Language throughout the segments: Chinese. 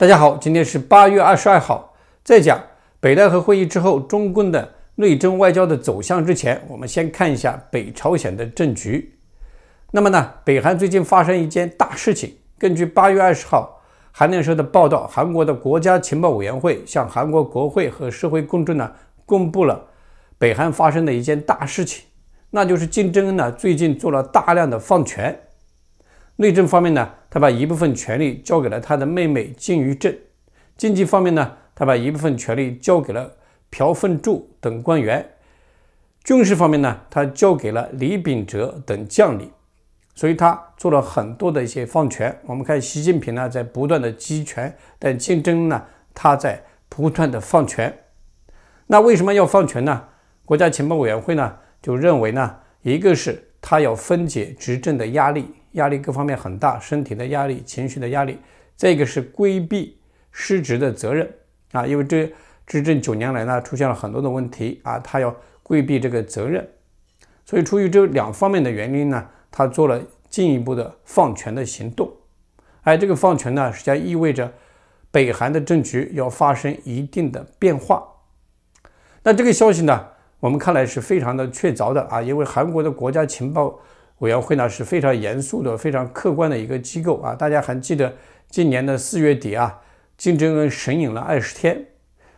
大家好，今天是八月二十二号。在讲北戴河会议之后，中共的内政外交的走向之前，我们先看一下北朝鲜的政局。那么呢，北韩最近发生一件大事情。根据八月二十号韩联社的报道，韩国的国家情报委员会向韩国国会和社会公众呢公布了北韩发生的一件大事情，那就是金正恩呢最近做了大量的放权。内政方面呢，他把一部分权力交给了他的妹妹金于镇；经济方面呢，他把一部分权力交给了朴奋柱等官员；军事方面呢，他交给了李秉哲等将领。所以，他做了很多的一些放权。我们看习近平呢，在不断的集权，但金正恩呢，他在不断的放权。那为什么要放权呢？国家情报委员会呢，就认为呢，一个是他要分解执政的压力。压力各方面很大，身体的压力、情绪的压力，再一个是规避失职的责任啊，因为这执政九年来呢，出现了很多的问题啊，他要规避这个责任，所以出于这两方面的原因呢，他做了进一步的放权的行动。哎，这个放权呢，实际上意味着北韩的政局要发生一定的变化。那这个消息呢，我们看来是非常的确凿的啊，因为韩国的国家情报。委员会呢是非常严肃的、非常客观的一个机构啊！大家还记得今年的四月底啊，金正恩神隐了二十天，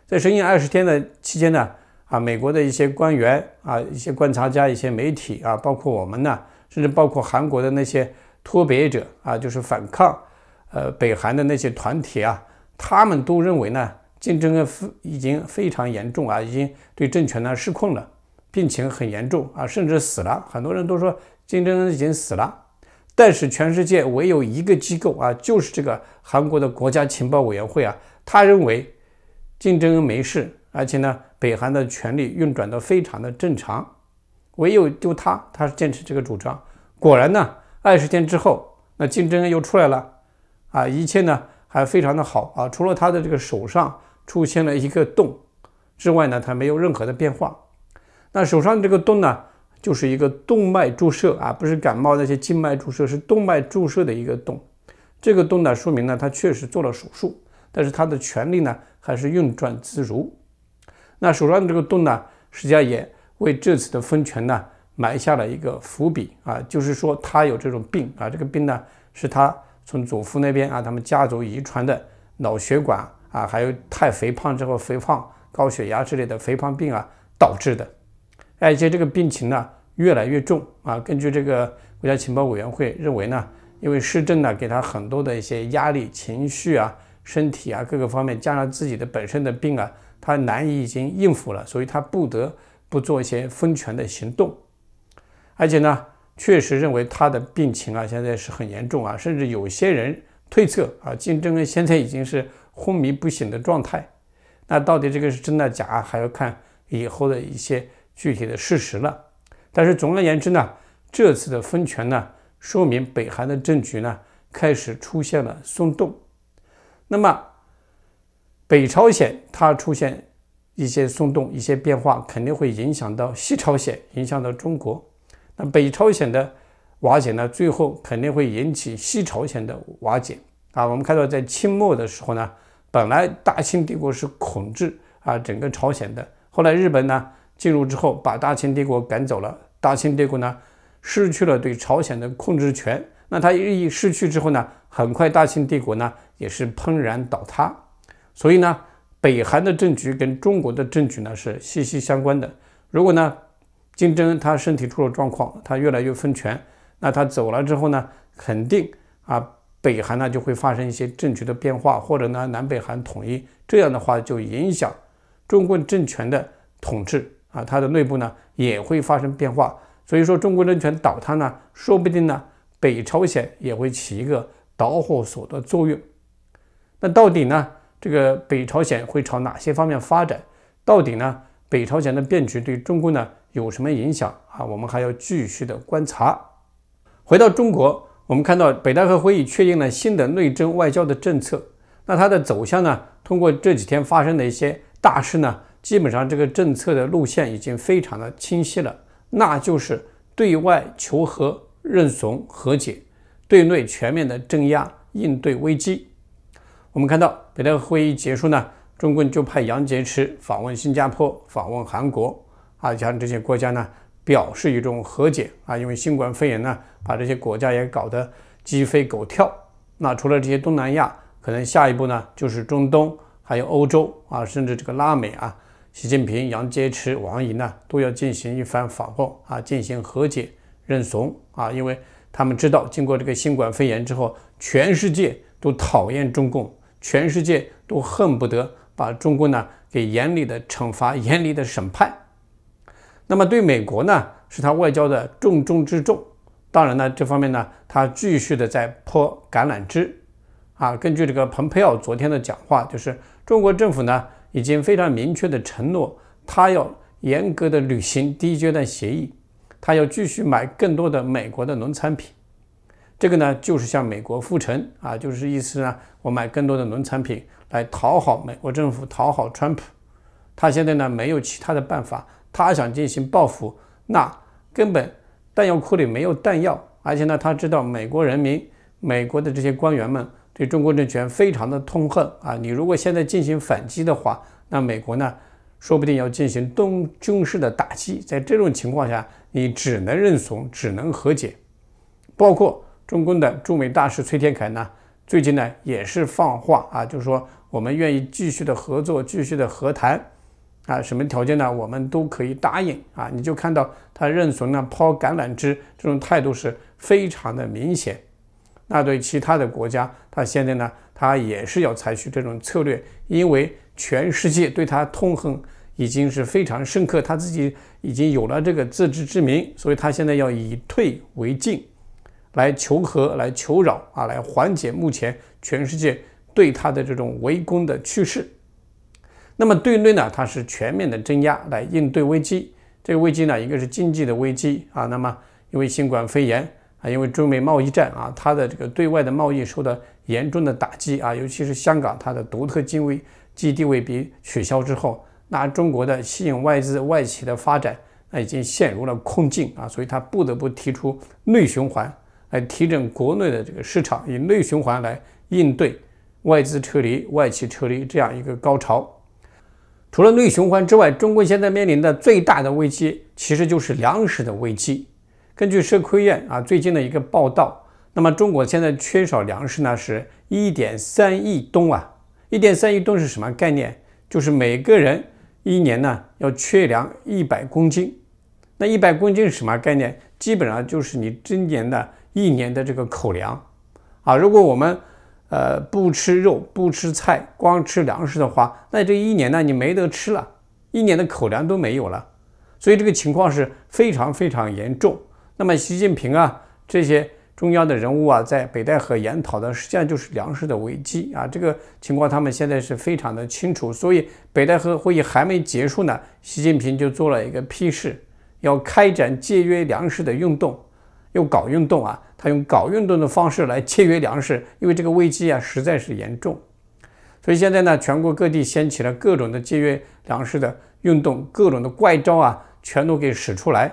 在神隐二十天的期间呢，啊，美国的一些官员啊、一些观察家、一些媒体啊，包括我们呢，甚至包括韩国的那些脱北者啊，就是反抗呃北韩的那些团体啊，他们都认为呢，金正恩已经非常严重啊，已经对政权呢失控了，病情很严重啊，甚至死了，很多人都说。金正恩已经死了，但是全世界唯有一个机构啊，就是这个韩国的国家情报委员会啊，他认为金正恩没事，而且呢，北韩的权力运转的非常的正常，唯有就他，他是坚持这个主张。果然呢，二十天之后，那金正恩又出来了，啊，一切呢还非常的好啊，除了他的这个手上出现了一个洞之外呢，他没有任何的变化。那手上的这个洞呢？就是一个动脉注射啊，不是感冒那些静脉注射，是动脉注射的一个洞。这个洞呢，说明呢，他确实做了手术，但是他的权利呢，还是运转自如。那手上的这个洞呢，实际上也为这次的分权呢，埋下了一个伏笔啊，就是说他有这种病啊，这个病呢，是他从祖父那边啊，他们家族遗传的脑血管啊，还有太肥胖之后肥胖、高血压之类的肥胖病啊导致的。而且这个病情呢越来越重啊！根据这个国家情报委员会认为呢，因为施政呢给他很多的一些压力、情绪啊、身体啊各个方面，加上自己的本身的病啊，他难以已经应付了，所以他不得不做一些分权的行动。而且呢，确实认为他的病情啊现在是很严重啊，甚至有些人推测啊，金正恩现在已经是昏迷不醒的状态。那到底这个是真的假，还要看以后的一些。具体的事实了，但是总而言之呢，这次的分权呢，说明北韩的政局呢开始出现了松动。那么北朝鲜它出现一些松动、一些变化，肯定会影响到西朝鲜，影响到中国。那北朝鲜的瓦解呢，最后肯定会引起西朝鲜的瓦解啊。我们看到在清末的时候呢，本来大清帝国是统治啊整个朝鲜的，后来日本呢。进入之后，把大清帝国赶走了。大清帝国呢，失去了对朝鲜的控制权。那它日益失去之后呢，很快大清帝国呢也是砰然倒塌。所以呢，北韩的政局跟中国的政局呢是息息相关的。如果呢金正恩他身体出了状况，他越来越分权，那他走了之后呢，肯定啊北韩呢就会发生一些政局的变化，或者呢南北韩统一。这样的话就影响中共政权的统治。啊，它的内部呢也会发生变化，所以说中国政权倒塌呢，说不定呢，北朝鲜也会起一个导火索的作用。那到底呢，这个北朝鲜会朝哪些方面发展？到底呢，北朝鲜的变局对中国呢有什么影响啊？我们还要继续的观察。回到中国，我们看到北戴河会议确定了新的内政外交的政策，那它的走向呢？通过这几天发生的一些大事呢？基本上这个政策的路线已经非常的清晰了，那就是对外求和、认怂、和解；对内全面的镇压、应对危机。我们看到，北戴河会议结束呢，中共就派杨洁篪访问新加坡、访问韩国，啊，向这些国家呢表示一种和解啊，因为新冠肺炎呢把这些国家也搞得鸡飞狗跳。那除了这些东南亚，可能下一步呢就是中东，还有欧洲啊，甚至这个拉美啊。习近平、杨洁篪、王毅呢，都要进行一番访问啊，进行和解、认怂啊，因为他们知道，经过这个新冠肺炎之后，全世界都讨厌中共，全世界都恨不得把中共呢给严厉的惩罚、严厉的审判。那么对美国呢，是他外交的重中之重。当然呢，这方面呢，他继续的在泼橄榄枝。啊，根据这个蓬佩奥昨天的讲话，就是中国政府呢。已经非常明确的承诺，他要严格的履行第一阶段协议，他要继续买更多的美国的农产品。这个呢，就是向美国附臣啊，就是意思呢，我买更多的农产品来讨好美国政府，讨好川普。他现在呢，没有其他的办法，他想进行报复，那根本弹药库里没有弹药，而且呢，他知道美国人民、美国的这些官员们。对中国政权非常的痛恨啊！你如果现在进行反击的话，那美国呢，说不定要进行东军事的打击。在这种情况下，你只能认怂，只能和解。包括中共的驻美大使崔天凯呢，最近呢也是放话啊，就是说我们愿意继续的合作，继续的和谈啊，什么条件呢，我们都可以答应啊。你就看到他认怂呢，抛橄榄枝，这种态度是非常的明显。那对其他的国家，他现在呢，他也是要采取这种策略，因为全世界对他痛恨已经是非常深刻，他自己已经有了这个自知之明，所以他现在要以退为进，来求和，来求饶啊，来缓解目前全世界对他的这种围攻的趋势。那么对内呢，他是全面的镇压来应对危机。这个危机呢，一个是经济的危机啊，那么因为新冠肺炎。啊，因为中美贸易战啊，它的这个对外的贸易受到严重的打击啊，尤其是香港，它的独特经位及地位被取消之后，那中国的吸引外资、外企的发展，那已经陷入了困境啊，所以它不得不提出内循环来提振国内的这个市场，以内循环来应对外资撤离、外企撤离这样一个高潮。除了内循环之外，中国现在面临的最大的危机，其实就是粮食的危机。根据社科院啊最近的一个报道，那么中国现在缺少粮食呢是一点三亿吨啊，一点三亿吨是什么概念？就是每个人一年呢要缺粮一百公斤，那一百公斤是什么概念？基本上就是你今年的一年的这个口粮啊。如果我们呃不吃肉不吃菜，光吃粮食的话，那这一年呢你没得吃了，一年的口粮都没有了，所以这个情况是非常非常严重。那么，习近平啊，这些中央的人物啊，在北戴河研讨的实际上就是粮食的危机啊，这个情况他们现在是非常的清楚。所以，北戴河会议还没结束呢，习近平就做了一个批示，要开展节约粮食的运动。又搞运动啊，他用搞运动的方式来节约粮食，因为这个危机啊实在是严重。所以现在呢，全国各地掀起了各种的节约粮食的运动，各种的怪招啊，全都给使出来。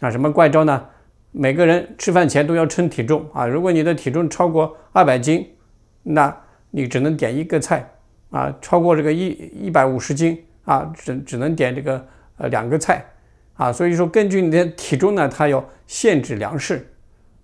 啊，什么怪招呢？每个人吃饭前都要称体重啊。如果你的体重超过二百斤，那你只能点一个菜啊。超过这个一一百五十斤啊，只只能点这个呃两个菜啊。所以说，根据你的体重呢，它要限制粮食，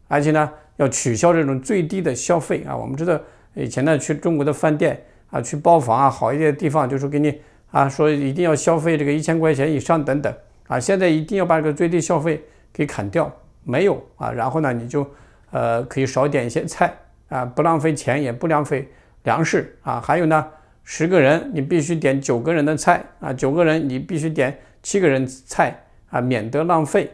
而且呢要取消这种最低的消费啊。我们知道以前呢，去中国的饭店啊，去包房啊，好一些地方，就是给你啊说一定要消费这个一千块钱以上等等。啊，现在一定要把这个最低消费给砍掉，没有啊？然后呢，你就，呃，可以少点一些菜啊，不浪费钱，也不浪费粮食啊。还有呢，十个人你必须点九个人的菜啊，九个人你必须点七个人菜啊，免得浪费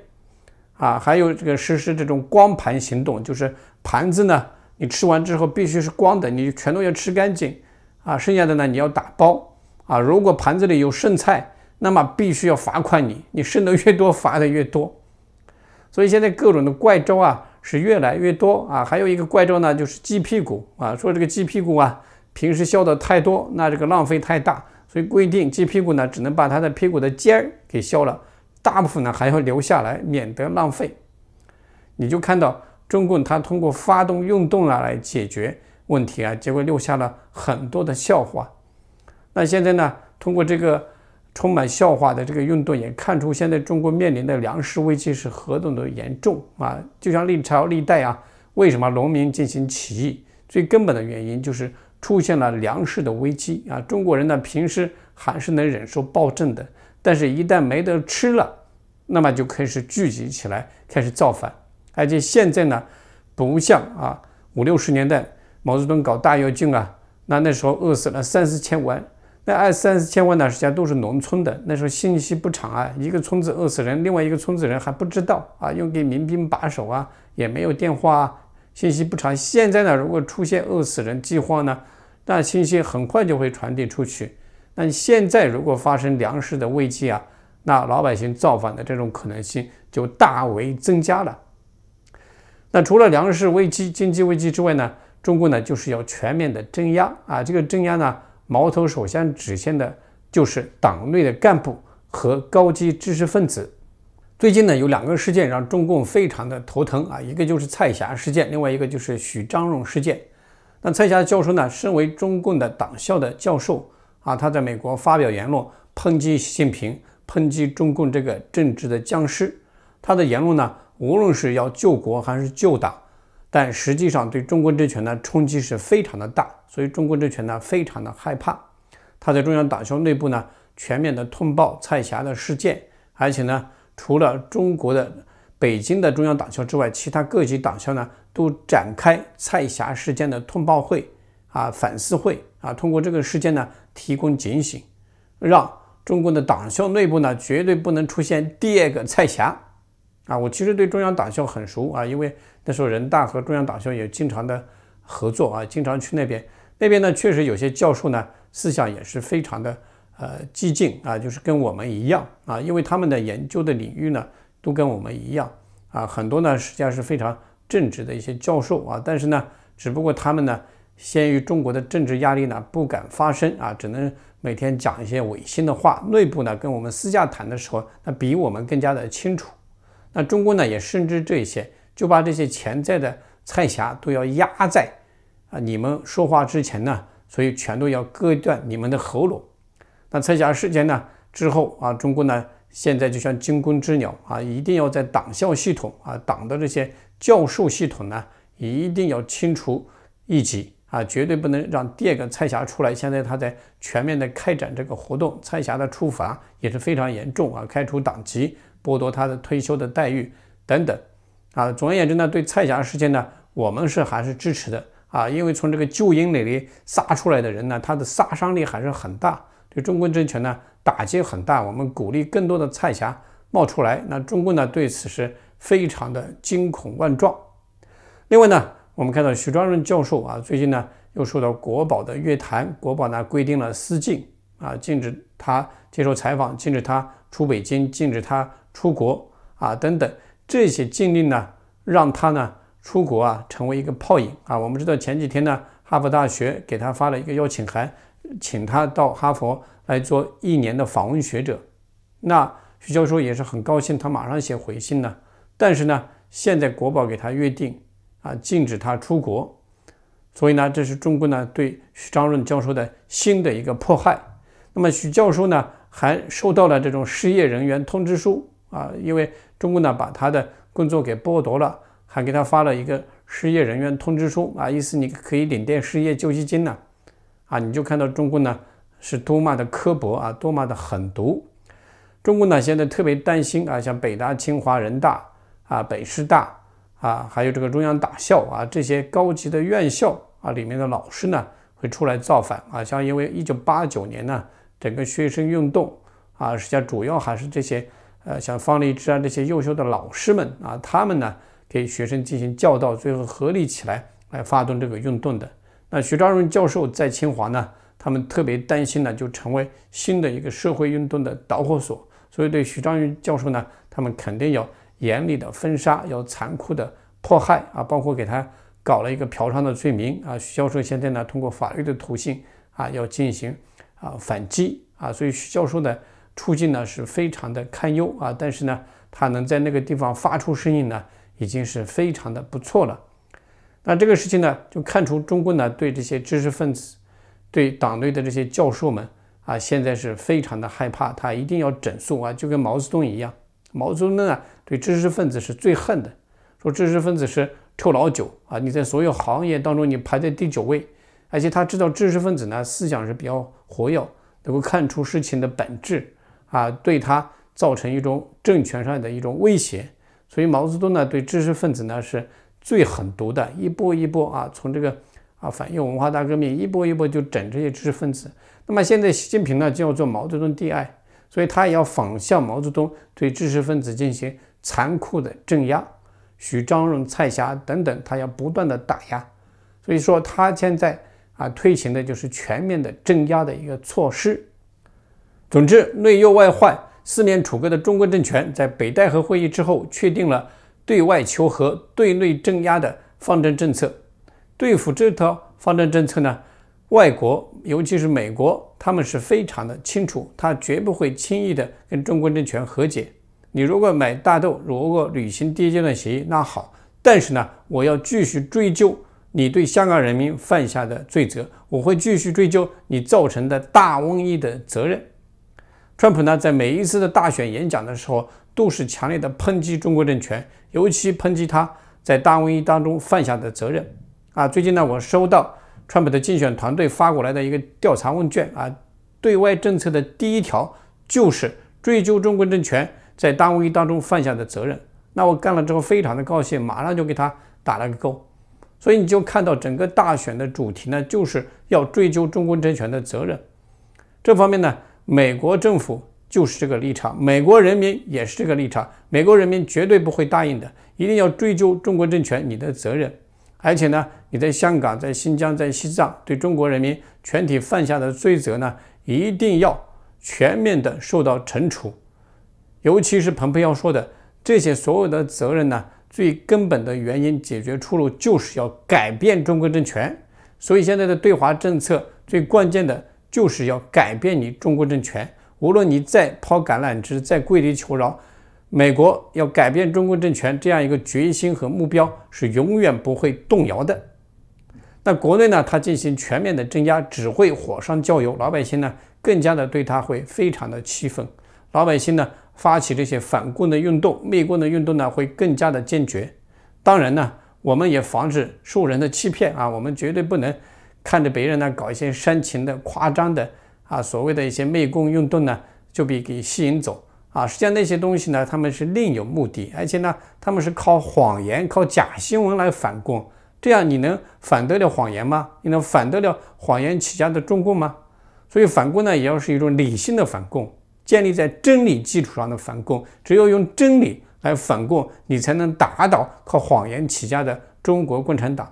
啊。还有这个实施这种光盘行动，就是盘子呢，你吃完之后必须是光的，你全都要吃干净啊，剩下的呢你要打包啊。如果盘子里有剩菜。那么必须要罚款你，你剩的越多，罚的越多。所以现在各种的怪招啊是越来越多啊。还有一个怪招呢，就是鸡屁股啊，说这个鸡屁股啊，平时削的太多，那这个浪费太大，所以规定鸡屁股呢只能把它的屁股的尖儿给削了，大部分呢还要留下来，免得浪费。你就看到中共他通过发动运动啊来解决问题啊，结果留下了很多的笑话。那现在呢，通过这个。充满笑话的这个运动也看出，现在中国面临的粮食危机是何等的严重啊！就像历朝历代啊，为什么农民进行起义？最根本的原因就是出现了粮食的危机啊！中国人呢，平时还是能忍受暴政的，但是一旦没得吃了，那么就开始聚集起来，开始造反。而且现在呢，不像啊五六十年代毛泽东搞大跃进啊，那那时候饿死了三四千万。那二三十千万呢？实际上都是农村的。那时候信息不畅啊，一个村子饿死人，另外一个村子人还不知道啊，用给民兵把守啊，也没有电话，啊，信息不畅。现在呢，如果出现饿死人饥荒呢，那信息很快就会传递出去。那你现在如果发生粮食的危机啊，那老百姓造反的这种可能性就大为增加了。那除了粮食危机、经济危机之外呢，中共呢就是要全面的镇压啊，这个镇压呢。矛头首先指向的就是党内的干部和高级知识分子。最近呢，有两个事件让中共非常的头疼啊，一个就是蔡霞事件，另外一个就是许章荣事件。那蔡霞教授呢，身为中共的党校的教授啊，他在美国发表言论，抨击习近平，抨击中共这个政治的僵尸。他的言论呢，无论是要救国还是救党。但实际上，对中国政权呢冲击是非常的大，所以中国政权呢非常的害怕。他在中央党校内部呢全面的通报蔡霞的事件，而且呢，除了中国的北京的中央党校之外，其他各级党校呢都展开蔡霞事件的通报会、啊反思会、啊通过这个事件呢提供警醒，让中共的党校内部呢绝对不能出现第二个蔡霞。啊，我其实对中央党校很熟啊，因为那时候人大和中央党校也经常的合作啊，经常去那边。那边呢，确实有些教授呢，思想也是非常的呃激进啊，就是跟我们一样啊，因为他们的研究的领域呢，都跟我们一样啊，很多呢实际上是非常正直的一些教授啊，但是呢，只不过他们呢，先于中国的政治压力呢，不敢发声啊，只能每天讲一些违心的话。内部呢，跟我们私下谈的时候，那比我们更加的清楚。那中国呢也深知这些，就把这些潜在的蔡霞都要压在，啊，你们说话之前呢，所以全都要割断你们的喉咙。那蔡霞事件呢之后啊，中国呢现在就像惊弓之鸟啊，一定要在党校系统啊，党的这些教授系统呢，一定要清除异己。啊，绝对不能让第二个蔡霞出来。现在他在全面的开展这个活动，蔡霞的处罚也是非常严重啊，开除党籍。剥夺他的退休的待遇等等，啊，总而言之呢，对蔡霞事件呢，我们是还是支持的啊，因为从这个旧鹰那里杀出来的人呢，他的杀伤力还是很大，对中共政权呢打击很大。我们鼓励更多的蔡霞冒出来。那中共呢对此是非常的惊恐万状。另外呢，我们看到徐庄润教授啊，最近呢又受到国宝的约谈，国宝呢规定了私禁啊，禁止他接受采访，禁止他出北京，禁止他。出国啊，等等这些禁令呢，让他呢出国啊，成为一个泡影啊。我们知道前几天呢，哈佛大学给他发了一个邀请函，请他到哈佛来做一年的访问学者。那徐教授也是很高兴，他马上写回信呢。但是呢，现在国宝给他约定啊，禁止他出国，所以呢，这是中国呢对徐张润教授的新的一个迫害。那么徐教授呢，还收到了这种失业人员通知书。啊，因为中共呢把他的工作给剥夺了，还给他发了一个失业人员通知书啊，意思你可以领点失业救济金呢，啊，你就看到中共呢是多么的刻薄啊，多么的狠毒。中共呢现在特别担心啊，像北大、清华、人大啊、北师大啊，还有这个中央党校啊，这些高级的院校啊里面的老师呢会出来造反啊，像因为一九八九年呢整个学生运动啊，实际上主要还是这些。呃，像方立之啊这些优秀的老师们啊，他们呢给学生进行教导，最后合力起来来发动这个运动的。那徐章荣教授在清华呢，他们特别担心呢，就成为新的一个社会运动的导火索，所以对徐章荣教授呢，他们肯定要严厉的封杀，要残酷的迫害啊，包括给他搞了一个嫖娼的罪名啊。徐教授现在呢，通过法律的途径啊，要进行啊反击啊，所以徐教授呢。处境呢是非常的堪忧啊，但是呢，他能在那个地方发出声音呢，已经是非常的不错了。那这个事情呢，就看出中共呢对这些知识分子，对党内的这些教授们啊，现在是非常的害怕，他一定要整肃啊，就跟毛泽东一样。毛泽东呢对知识分子是最恨的，说知识分子是臭老九啊，你在所有行业当中你排在第九位，而且他知道知识分子呢思想是比较活跃，能够看出事情的本质。啊，对他造成一种政权上的一种威胁，所以毛泽东呢，对知识分子呢是最狠毒的，一波一波啊，从这个啊反映文化大革命，一波一波就整这些知识分子。那么现在习近平呢，就要做毛泽东第二，所以他也要仿效毛泽东对知识分子进行残酷的镇压，许章润、蔡霞等等，他要不断的打压。所以说，他现在啊推行的就是全面的镇压的一个措施。总之，内忧外患、四面楚歌的中国政权，在北戴河会议之后，确定了对外求和、对内镇压的方针政策。对付这套方针政策呢，外国，尤其是美国，他们是非常的清楚，他绝不会轻易的跟中国政权和解。你如果买大豆，如果履行第一阶段协议，那好；但是呢，我要继续追究你对香港人民犯下的罪责，我会继续追究你造成的大瘟疫的责任。川普呢，在每一次的大选演讲的时候，都是强烈的抨击中国政权，尤其抨击他在大瘟疫当中犯下的责任。啊，最近呢，我收到川普的竞选团队发过来的一个调查问卷啊，对外政策的第一条就是追究中国政权在大瘟疫当中犯下的责任。那我干了之后，非常的高兴，马上就给他打了个勾。所以你就看到整个大选的主题呢，就是要追究中国政权的责任。这方面呢。美国政府就是这个立场，美国人民也是这个立场，美国人民绝对不会答应的，一定要追究中国政权你的责任，而且呢，你在香港、在新疆、在西藏对中国人民全体犯下的罪责呢，一定要全面的受到惩处。尤其是彭佩要说的这些所有的责任呢，最根本的原因解决出路就是要改变中国政权，所以现在的对华政策最关键的。就是要改变你中国政权，无论你再抛橄榄枝，再跪地求饶，美国要改变中国政权这样一个决心和目标是永远不会动摇的。那国内呢，它进行全面的镇压，只会火上浇油，老百姓呢更加的对他会非常的气愤，老百姓呢发起这些反共的运动、灭共的运动呢，会更加的坚决。当然呢，我们也防止受人的欺骗啊，我们绝对不能。看着别人呢搞一些煽情的、夸张的啊，所谓的一些媚共运动呢，就被给吸引走啊。实际上那些东西呢，他们是另有目的，而且呢，他们是靠谎言、靠假新闻来反共。这样你能反得了谎言吗？你能反得了谎言起家的中共吗？所以反共呢，也要是一种理性的反共，建立在真理基础上的反共。只有用真理来反共，你才能打倒靠谎言起家的中国共产党。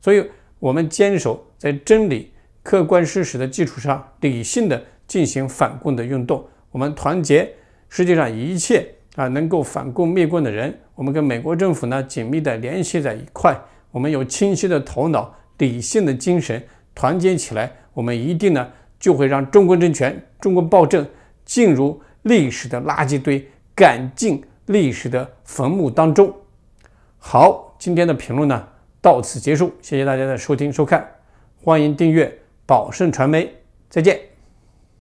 所以，我们坚守。在真理、客观事实的基础上，理性的进行反共的运动。我们团结世界上一切啊能够反共灭共的人，我们跟美国政府呢紧密的联系在一块。我们有清晰的头脑、理性的精神，团结起来，我们一定呢就会让中国政权、中国暴政进入历史的垃圾堆，赶进历史的坟墓当中。好，今天的评论呢到此结束，谢谢大家的收听收看。欢迎订阅宝盛传媒，再见。